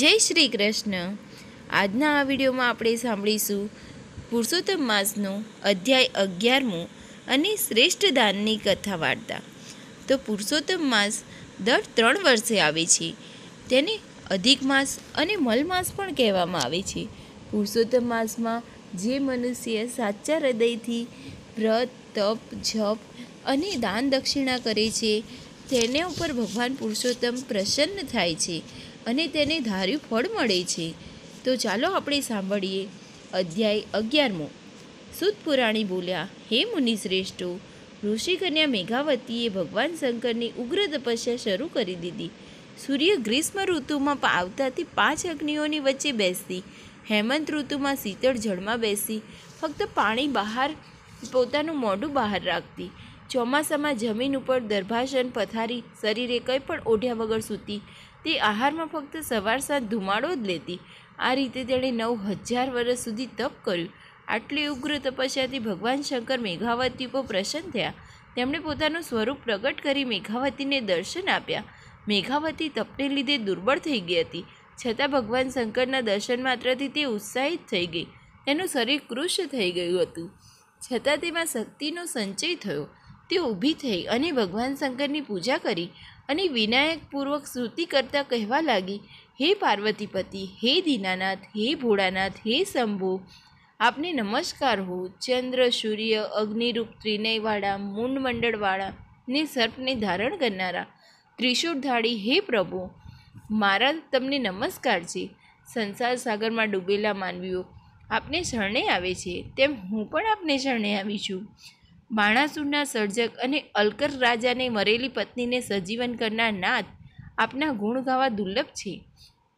જય શ્રી કૃષ્ણ આજના આ વિડીયોમાં આપણે સાંભળીશું પુરુષોત્તમ માસનો અધ્યાય અગિયારમું અને શ્રેષ્ઠ દાનની કથા વાર્તા તો પુરુષોત્તમ માસ દર ત્રણ વર્ષે આવે છે તેને અધિક માસ અને મલમાસ પણ કહેવામાં આવે છે પુરુષોત્તમ માસમાં જે મનુષ્ય સાચા હૃદયથી વ્રત તપ જપ અને દાન દક્ષિણા કરે છે તેને ઉપર ભગવાન પુરુષોત્તમ પ્રસન્ન થાય છે અને તેને ધાર્યું ફળ મળે છે તો ચાલો આપણે સાંભળીએ અધ્યાય અગિયારમો સુદ પુરાણી બોલ્યા હે મુનિશ્રેષ્ઠો ઋષિકન્યા મેઘાવતીએ ભગવાન શંકરની ઉગ્ર તપસ્યા શરૂ કરી દીધી સૂર્ય ગ્રીષ્મ ઋતુમાં આવતા પાંચ અગ્નિઓની વચ્ચે બેસતી હેમંત ઋતુમાં શીતળ જળમાં બેસી ફક્ત પાણી બહાર પોતાનું મોઢું બહાર રાખતી ચોમાસામાં જમીન ઉપર દરભાષણ પથારી શરીરે કંઈ પણ ઓઢ્યા વગર સૂતી તે આહારમાં ફક્ત સવાર સાંજ ધુમાડો જ લેતી આ રીતે તેણે નવ હજાર વર્ષ સુધી તપ કર્યું આટલી ઉગ્ર તપસ્યાથી ભગવાન શંકર મેઘાવતી ઉપર પ્રસન્ન થયા તેમણે પોતાનું સ્વરૂપ પ્રગટ કરી મેઘાવતીને દર્શન આપ્યા મેઘાવતી તપને લીધે દુર્બળ થઈ ગઈ હતી છતાં ભગવાન શંકરના દર્શન માત્રથી તે ઉત્સાહિત થઈ ગઈ તેનું શરીર કૃશ થઈ ગયું હતું છતાં તેમાં શક્તિનો સંચય થયો તે ઊભી થઈ અને ભગવાન શંકરની પૂજા કરી અને વિનાયકપૂર્વક સ્તુતિ કરતાં કહેવા લાગી હે પાર્વતીપતિ હે દીનાનાથ હે ભોળાનાથ હે શંભુ આપને નમસ્કાર હો ચંદ્ર સૂર્ય અગ્નિરૂપ ત્રિનયવાળા મૂંડમંડળવાળા ને સર્પને ધારણ કરનારા ત્રિશુળધાળી હે પ્રભુ મારા તમને નમસ્કાર છે સંસાર સાગરમાં ડૂબેલા માનવીઓ આપને શરણે આવે છે તેમ હું પણ આપને શરણે આવી છું બાણાસુરના સર્જક અને અલકર રાજાને મરેલી પત્નીને સજીવન કરનાર નાથ આપના ગુણ ગાવા દુર્લભ છે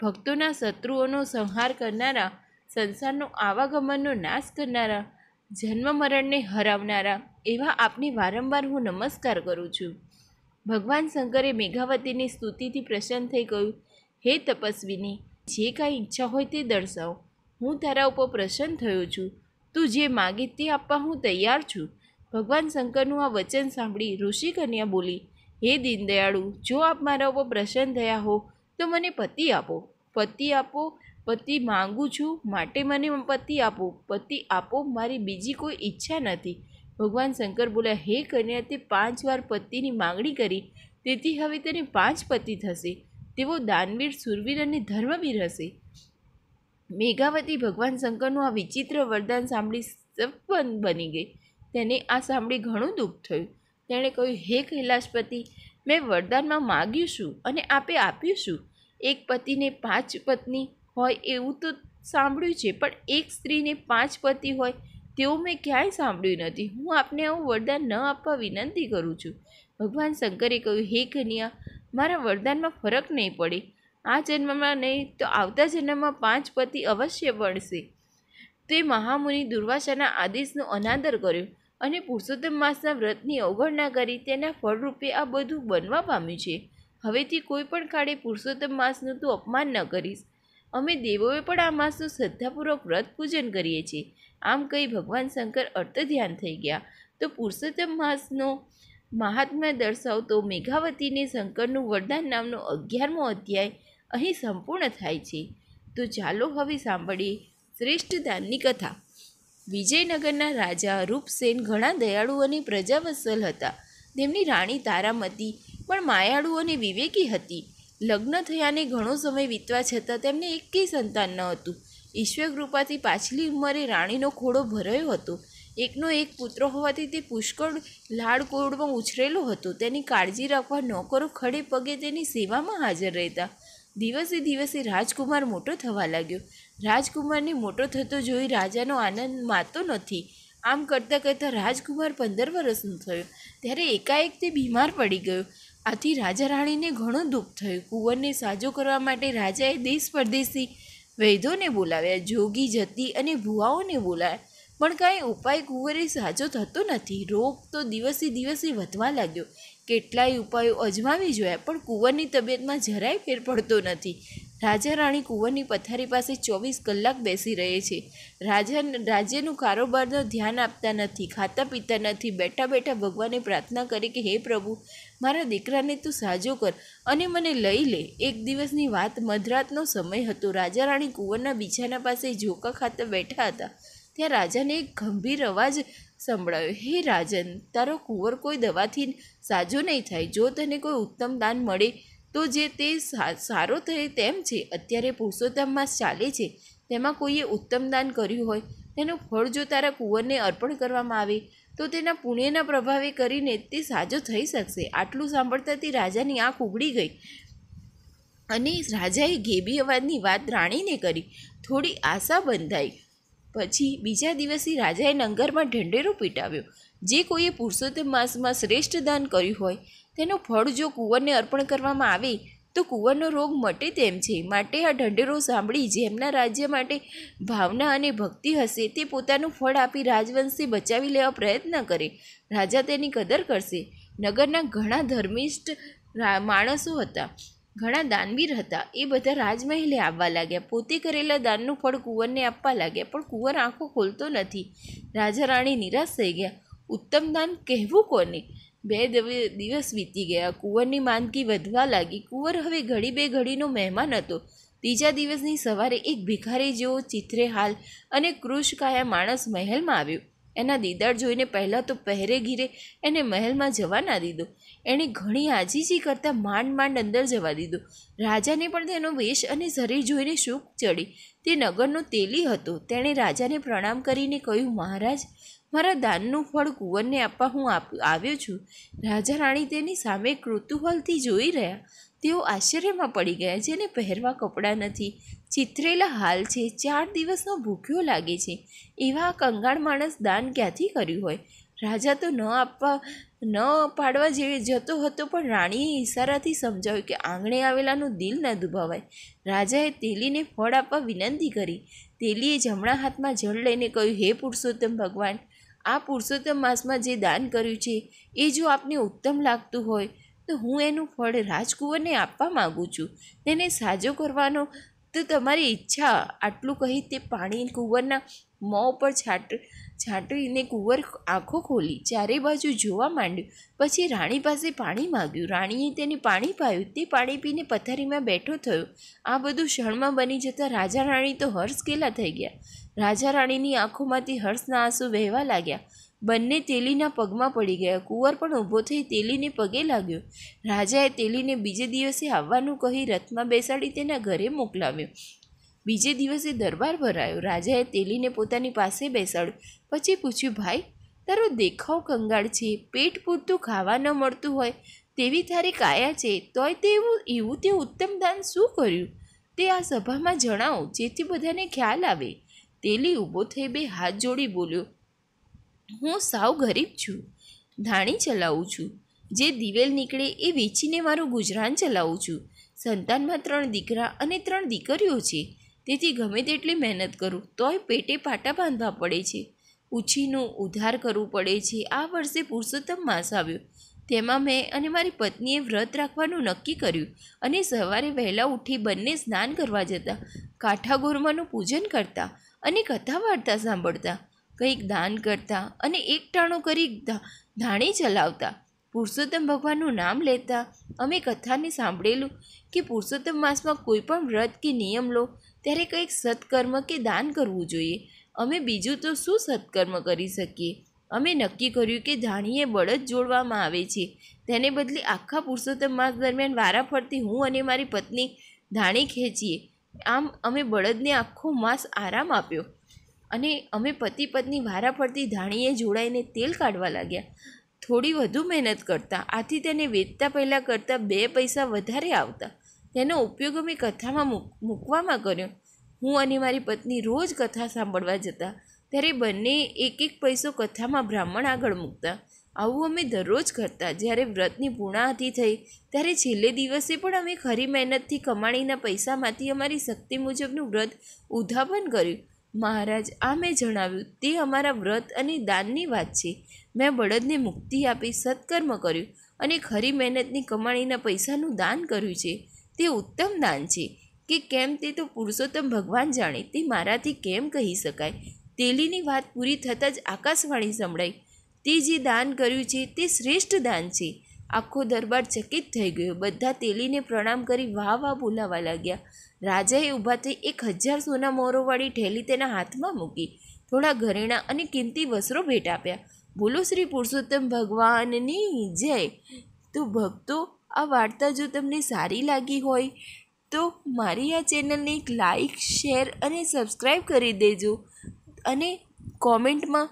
ભક્તોના શત્રુઓનો સંહાર કરનારા સંસારનો આવાગમનનો નાશ કરનારા જન્મ મરણને હરાવનારા એવા આપને વારંવાર હું નમસ્કાર કરું છું ભગવાન શંકરે મેઘાવતીની સ્તુતિથી પ્રસન્ન થઈ ગયું હે તપસ્વીની જે કાંઈ ઈચ્છા હોય તે દર્શાવો હું તારા ઉપર પ્રસન્ન થયો છું તું જે માગે તે આપવા હું તૈયાર છું ભગવાન શંકરનું આ વચન સાંભળી ઋષિ કન્યા બોલી હે દીનદયાળુ જો આપ મારા ઉપર પ્રસન્ન થયા હો તો મને પતિ આપો પતિ આપો પતિ માંગું છું માટે મને પતિ આપો પતિ આપો મારી બીજી કોઈ ઈચ્છા નથી ભગવાન શંકર બોલ્યા હે કન્યા તે પાંચ વાર પતિની માંગણી કરી તેથી હવે તેને પાંચ પતિ થશે તેવો દાનવીર સુરવીર અને ધર્મવીર હશે મેઘાવતી ભગવાન શંકરનું આ વિચિત્ર વરદાન સાંભળી સપન બની ગઈ તેને આ સાંભળી ઘણું દુઃખ થયું તેણે કહ્યું હે કૈલાસપતિ મેં વરદાનમાં માગ્યું શું અને આપે આપ્યું શું એક પતિને પાંચ પત્ની હોય એવું તો સાંભળ્યું છે પણ એક સ્ત્રીને પાંચ પતિ હોય તેવું મેં ક્યાંય સાંભળ્યું નથી હું આપને આવું વરદાન ન આપવા વિનંતી કરું છું ભગવાન શંકરે કહ્યું હે કન્યા મારા વરદાનમાં ફરક નહીં પડે આ જન્મમાં નહીં તો આવતા જન્મમાં પાંચ પતિ અવશ્ય બનશે તે મહામુનિ દુર્વાસાના આદેશનો અનાદર કર્યો અને પુરુષોત્તમ માસના વ્રતની અવગણના કરી તેના ફળરૂપે આ બધું બનવા પામ્યું છે હવેથી કોઈ પણ કાળે પુરુષોત્તમ માસનું તું અપમાન ન કરીશ અમે દેવોએ પણ આ માસનું શ્રદ્ધાપૂર્વક વ્રત પૂજન કરીએ છીએ આમ કહી ભગવાન શંકર અર્થ ધ્યાન થઈ ગયા તો પુરુષોત્તમ માસનો મહાત્મ્ય દર્શાવતો મેઘાવતીને શંકરનું વરદાન નામનો અગિયારમો અધ્યાય અહીં સંપૂર્ણ થાય છે તો ચાલો હવે સાંભળીએ શ્રેષ્ઠ દાનની કથા વિજયનગરના રાજા રૂપસેન ઘણા દયાળુ અને પ્રજાવત્સલ હતા તેમની રાણી તારામતી પણ માયાળુ અને વિવેકી હતી લગ્ન થયાને ઘણો સમય વીતવા છતાં તેમને એકેય સંતાન ન હતું ઈશ્વર કૃપાથી પાછલી ઉંમરે રાણીનો ખોડો ભરાયો હતો એકનો એક પુત્ર હોવાથી તે પુષ્કળ લાડ કોડમાં ઉછરેલો હતો તેની કાળજી રાખવા નોકરો ખડે પગે તેની સેવામાં હાજર રહેતા દિવસે દિવસે રાજકુમાર મોટો થવા લાગ્યો રાજકુમારને મોટો થતો જોઈ રાજાનો આનંદ માતો નથી આમ કરતાં કરતાં રાજકુમાર પંદર વર્ષનો થયો ત્યારે એકાએક તે બીમાર પડી ગયો આથી રાજા રાણીને ઘણો દુઃખ થયું કુંવરને સાજો કરવા માટે રાજાએ દેશ પરદેશી વૈદ્યોને બોલાવ્યા જોગી જતી અને ભુવાઓને બોલાવ્યા પણ કાંઈ ઉપાય કુંવરે સાજો થતો નથી રોગ તો દિવસે દિવસે વધવા લાગ્યો કેટલાય ઉપાયો અજમાવી જોયા પણ કુંવરની તબિયતમાં જરાય ફેર પડતો નથી રાજા રાણી કુંવરની પથારી પાસે ચોવીસ કલાક બેસી રહે છે રાજા રાજ્યનું કારોબારનું ધ્યાન આપતા નથી ખાતા પીતા નથી બેઠા બેઠા ભગવાને પ્રાર્થના કરી કે હે પ્રભુ મારા દીકરાને તું સાજો કર અને મને લઈ લે એક દિવસની વાત મધરાતનો સમય હતો રાજા રાણી કુંવરના બિછાના પાસે ઝોકા ખાતા બેઠા હતા ત્યાં રાજાને એક ગંભીર અવાજ સંભળાયો હે રાજન તારો કુંવર કોઈ દવાથી સાજો નહીં થાય જો તને કોઈ ઉત્તમ દાન મળે તો જે તે સારો થયે તેમ છે અત્યારે પુરુષોત્તમમાં ચાલે છે તેમાં કોઈએ ઉત્તમ દાન કર્યું હોય તેનું ફળ જો તારા કુંવરને અર્પણ કરવામાં આવે તો તેના પુણ્યના પ્રભાવે કરીને તે સાજો થઈ શકશે આટલું સાંભળતાથી રાજાની આંખ ઉગડી ગઈ અને રાજાએ ગેબી અવાજની વાત રાણીને કરી થોડી આશા બંધાઈ પછી બીજા દિવસે રાજાએ નંગરમાં ઢંઢેરો પીટાવ્યો જે કોઈએ પુરુષોત્તમ માસમાં શ્રેષ્ઠ દાન કર્યું હોય તેનું ફળ જો કુંવરને અર્પણ કરવામાં આવે તો કુંવરનો રોગ મટે તેમ છે માટે આ ઢંઢેરો સાંભળી જેમના રાજ્ય માટે ભાવના અને ભક્તિ હશે તે પોતાનું ફળ આપી રાજવંશને બચાવી લેવા પ્રયત્ન કરે રાજા તેની કદર કરશે નગરના ઘણા ધર્મિષ્ઠ માણસો હતા ઘણા દાનવીર હતા એ બધા રાજમહેલે આવવા લાગ્યા પોતે કરેલા દાનનું ફળ કુંવરને આપવા લાગ્યા પણ કુંવર આંખો ખોલતો નથી રાજા રાણી નિરાશ થઈ ગયા ઉત્તમ દાન કહેવું કોને બે દિવસ વીતી ગયા કુંવરની માંદગી વધવા લાગી કુંવર હવે ઘડી બે ઘડીનો મહેમાન હતો ત્રીજા દિવસની સવારે એક ભિખારી જેવો ચિત્રે હાલ અને કૃષકાયા માણસ મહેલમાં આવ્યો એના દીદાર જોઈને પહેલાં તો પહેરે ઘીરે એને મહેલમાં જવા ના દીધો એણે ઘણી આજીજી કરતાં માંડ માંડ અંદર જવા દીધું રાજાને પણ તેનો વેશ અને શરીર જોઈને શુભ ચડી તે નગરનો તેલી હતો તેણે રાજાને પ્રણામ કરીને કહ્યું મહારાજ મારા દાનનું ફળ કુંવરને આપવા હું આપ આવ્યો છું રાજા રાણી તેની સામે કૃતુહલથી જોઈ રહ્યા તેઓ આશ્ચર્યમાં પડી ગયા જેને પહેરવા કપડાં નથી ચિતરેલા હાલ છે ચાર દિવસનો ભૂખ્યો લાગે છે એવા કંગાળ માણસ દાન ક્યાંથી કર્યું હોય રાજા તો ન આપવા ન પાડવા જેવી જતો હતો પણ રાણીએ ઈશારાથી સમજાવ્યું કે આંગણે આવેલાનું દિલ ન દુભાવાય રાજાએ તેલીને ફળ આપવા વિનંતી કરી તેલીએ જમણા હાથમાં જળ લઈને કહ્યું હે પુરુષોત્તમ ભગવાન આ પુરુષોત્તમ માસમાં જે દાન કર્યું છે એ જો આપને ઉત્તમ લાગતું હોય તો હું એનું ફળ રાજકુંવરને આપવા માગું છું તેને સાજો કરવાનો તો તમારી ઈચ્છા આટલું કહી તે પાણી કુંવરના મોં પર છાટ છાંટવીને કુંવર આંખો ખોલી ચારે બાજુ જોવા માંડ્યું પછી રાણી પાસે પાણી માગ્યું રાણીએ તેને પાણી પાયું તે પાણી પીને પથારીમાં બેઠો થયો આ બધું ક્ષણમાં બની જતાં રાજા રાણી તો હર્ષ કેલા થઈ ગયા રાજા રાણીની આંખોમાંથી હર્ષના આંસુ વહેવા લાગ્યા બંને તેલીના પગમાં પડી ગયા કુંવર પણ ઊભો થઈ તેલીને પગે લાગ્યો રાજાએ તેલીને બીજે દિવસે આવવાનું કહી રથમાં બેસાડી તેના ઘરે મોકલાવ્યો બીજે દિવસે દરબાર ભરાયો રાજાએ તેલીને પોતાની પાસે બેસાડ્યું પછી પૂછ્યું ભાઈ તારો દેખાવ કંગાળ છે પેટ પૂરતું ખાવા ન મળતું હોય તેવી તારી કાયા છે તોય તેવું એવું તે ઉત્તમ દાન શું કર્યું તે આ સભામાં જણાવો જેથી બધાને ખ્યાલ આવે તેલી ઊભો થઈ બે હાથ જોડી બોલ્યો હું સાવ ગરીબ છું ધાણી ચલાવું છું જે દિવેલ નીકળે એ વેચીને મારું ગુજરાન ચલાવું છું સંતાનમાં ત્રણ દીકરા અને ત્રણ દીકરીઓ છે તેથી ગમે તેટલી મહેનત કરું તોય પેટે પાટા બાંધવા પડે છે ઉછીનું ઉધાર કરવું પડે છે આ વર્ષે પુરુષોત્તમ માસ આવ્યો તેમાં મેં અને મારી પત્નીએ વ્રત રાખવાનું નક્કી કર્યું અને સવારે વહેલા ઉઠી બંને સ્નાન કરવા જતાં કાઠાગોરમાનું પૂજન કરતા અને કથા વાર્તા સાંભળતા કંઈક દાન કરતા અને એક ટાણો કરી ધાણી ચલાવતા પુરુષોત્તમ ભગવાનનું નામ લેતા અમે કથાને સાંભળેલું કે પુરુષોત્તમ માસમાં કોઈ પણ વ્રત કે નિયમ લો ત્યારે કંઈક સત્કર્મ કે દાન કરવું જોઈએ અમે બીજું તો શું સત્કર્મ કરી શકીએ અમે નક્કી કર્યું કે ધાણીએ બળદ જોડવામાં આવે છે તેને બદલે આખા પુરુષોત્તમ માસ દરમિયાન વારા ફરતી હું અને મારી પત્ની ધાણી ખેંચીએ આમ અમે બળદને આખો માસ આરામ આપ્યો અને અમે પતિ પત્ની વારા ફરતી ધાણીએ જોડાઈને તેલ કાઢવા લાગ્યા થોડી વધુ મહેનત કરતા આથી તેને વેચતા પહેલાં કરતાં બે પૈસા વધારે આવતા તેનો ઉપયોગ અમે કથામાં મૂકવામાં કર્યો હું અને મારી પત્ની રોજ કથા સાંભળવા જતા ત્યારે બંને એક એક પૈસો કથામાં બ્રાહ્મણ આગળ મૂકતા આવું અમે દરરોજ કરતા જ્યારે વ્રતની પૂર્ણાહતિ થઈ ત્યારે છેલ્લે દિવસે પણ અમે ખરી મહેનતથી કમાણીના પૈસામાંથી અમારી શક્તિ મુજબનું વ્રત ઉદ્ધાપન કર્યું મહારાજ આ મેં જણાવ્યું તે અમારા વ્રત અને દાનની વાત છે મેં બળદને મુક્તિ આપી સત્કર્મ કર્યું અને ખરી મહેનતની કમાણીના પૈસાનું દાન કર્યું છે તે ઉત્તમ દાન છે કે કેમ તે તો પુરુષોત્તમ ભગવાન જાણે તે મારાથી કેમ કહી શકાય તેલીની વાત પૂરી થતાં જ આકાશવાણી સંભળાઈ તે જે દાન કર્યું છે તે શ્રેષ્ઠ દાન છે આખો દરબાર ચકિત થઈ ગયો બધા તેલીને પ્રણામ કરી વાહ વાહ બોલાવા લાગ્યા રાજાએ ઊભા થઈ એક હજાર સોના મોરોવાળી ઠેલી તેના હાથમાં મૂકી થોડા ઘરેણાં અને કિંમતી વસ્ત્રો ભેટ આપ્યા બોલો શ્રી પુરુષોત્તમ ભગવાનની જય તો ભક્તો આ વાર્તા જો તમને સારી લાગી હોય તો મારી આ ચેનલને એક લાઇક શેર અને સબસ્ક્રાઈબ કરી દેજો અને કોમેન્ટમાં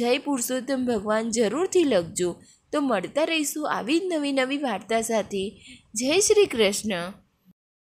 જય પુરુષોત્તમ ભગવાન જરૂરથી લખજો તો મળતા રહીશું આવી જ નવી નવી વાર્તા સાથે જય શ્રી કૃષ્ણ